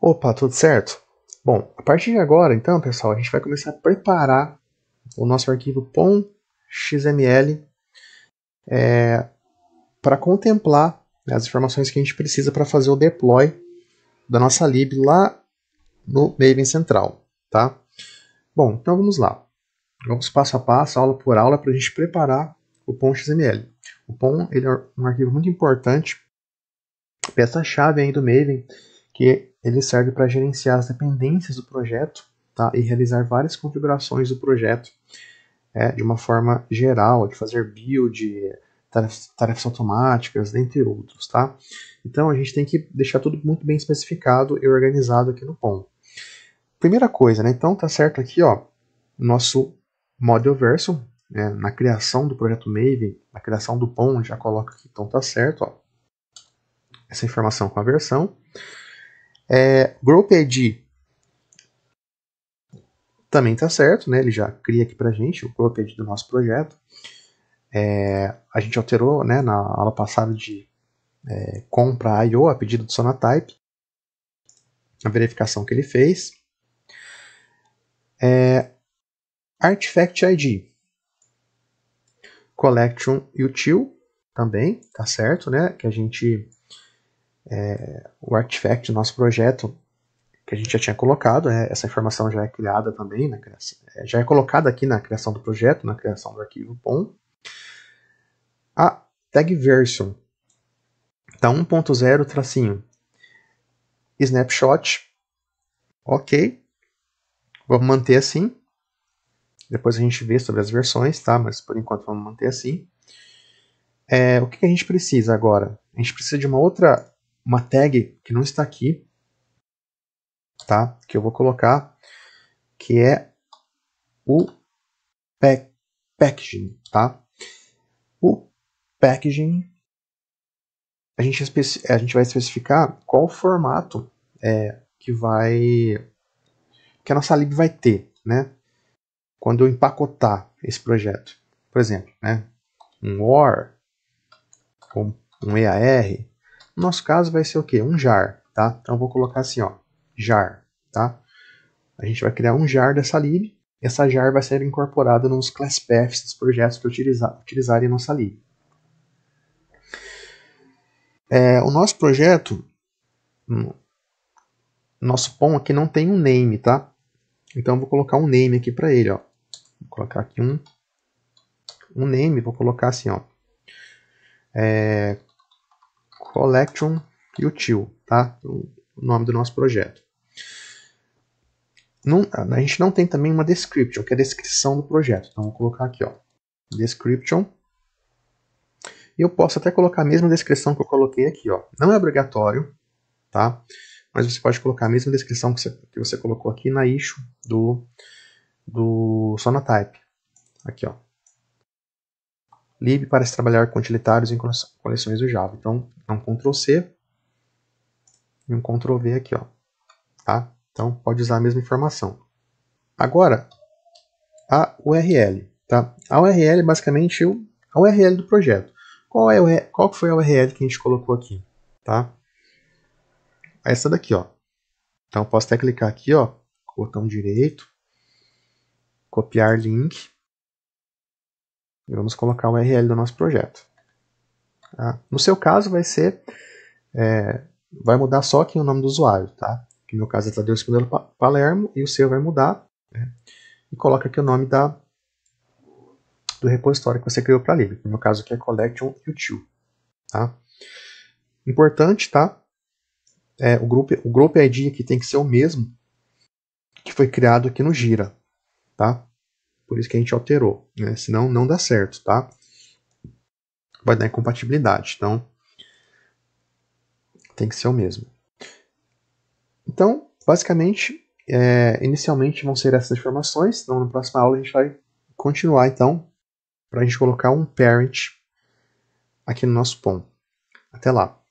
Opa, tudo certo? Bom, a partir de agora, então, pessoal, a gente vai começar a preparar o nosso arquivo pom.xml é, para contemplar né, as informações que a gente precisa para fazer o deploy da nossa lib lá no Maven Central, tá? Bom, então vamos lá. Vamos passo a passo, aula por aula, para a gente preparar o pom.xml. O pom ele é um arquivo muito importante, peça-chave aí do Maven, que ele serve para gerenciar as dependências do projeto tá? e realizar várias configurações do projeto é, de uma forma geral, de fazer build, tarefas, tarefas automáticas, dentre outros. Tá? Então a gente tem que deixar tudo muito bem especificado e organizado aqui no POM. Primeira coisa, né? então tá certo aqui ó, nosso model verso, né? na criação do projeto Maven, na criação do POM, já coloca aqui, então tá certo, ó, essa informação com a versão. É, GrowPD também tá certo, né? Ele já cria aqui a gente o GrowPD do nosso projeto. É, a gente alterou né, na aula passada de é, compra I.O. a pedido do Sonatype, a verificação que ele fez. É, Artifact ID. Collection util também, tá certo, né? Que a gente é, o artifact do nosso projeto, que a gente já tinha colocado, é, essa informação já é criada também, na criação, é, já é colocada aqui na criação do projeto, na criação do arquivo POM. A tag version, está 1.0 tracinho, snapshot, ok, vamos manter assim, depois a gente vê sobre as versões, tá? Mas por enquanto vamos manter assim. É, o que, que, a gente precisa agora? A gente precisa de uma outra uma tag que não está aqui, tá? Que eu vou colocar, que é o pack, packaging, tá? O packaging a gente, a gente vai especificar qual formato é, que vai que a nossa lib vai ter, né? Quando eu empacotar esse projeto, por exemplo, né? Um OR, um, um EAR, no nosso caso vai ser o quê? Um jar, tá? Então vou colocar assim, ó, jar, tá? A gente vai criar um jar dessa lib. Essa jar vai ser incorporada nos class paths dos projetos que utilizar, utilizarem nossa lib. É, o nosso projeto, hum, nosso pom aqui não tem um name, tá? Então eu vou colocar um name aqui para ele, ó. Vou colocar aqui um um name, vou colocar assim, ó. É, collection util, tá? O nome do nosso projeto. Não, a gente não tem também uma description, que é a descrição do projeto. Então, vou colocar aqui, ó, description. E eu posso até colocar a mesma descrição que eu coloquei aqui, ó. Não é obrigatório, tá? Mas você pode colocar a mesma descrição que você, que você colocou aqui na issue do, do Sonatype. Aqui, ó lib para se trabalhar com utilitários em coleções do Java. Então, é um Ctrl+C e um Ctrl+V aqui, ó. Tá? Então, pode usar a mesma informação. Agora, a URL, tá? A URL é basicamente o a URL do projeto. Qual é o, qual foi a URL que a gente colocou aqui, tá? Essa daqui, ó. Então, posso até clicar aqui, ó, botão direito, copiar link e vamos colocar o URL do nosso projeto. Tá? No seu caso, vai ser. É, vai mudar só aqui o nome do usuário, tá? Que no meu caso é Tadeu Espinelo Palermo e o seu vai mudar. Né? E coloca aqui o nome da, do repositório que você criou para livre. No meu caso aqui é Collection Util. Tá? Importante, tá? É, o, group, o grupo ID aqui tem que ser o mesmo que foi criado aqui no Gira, tá? Por isso que a gente alterou, né? Senão não dá certo, tá? Vai dar incompatibilidade, então tem que ser o mesmo. Então, basicamente, é, inicialmente vão ser essas informações, então na próxima aula a gente vai continuar, então, para a gente colocar um parent aqui no nosso POM. Até lá!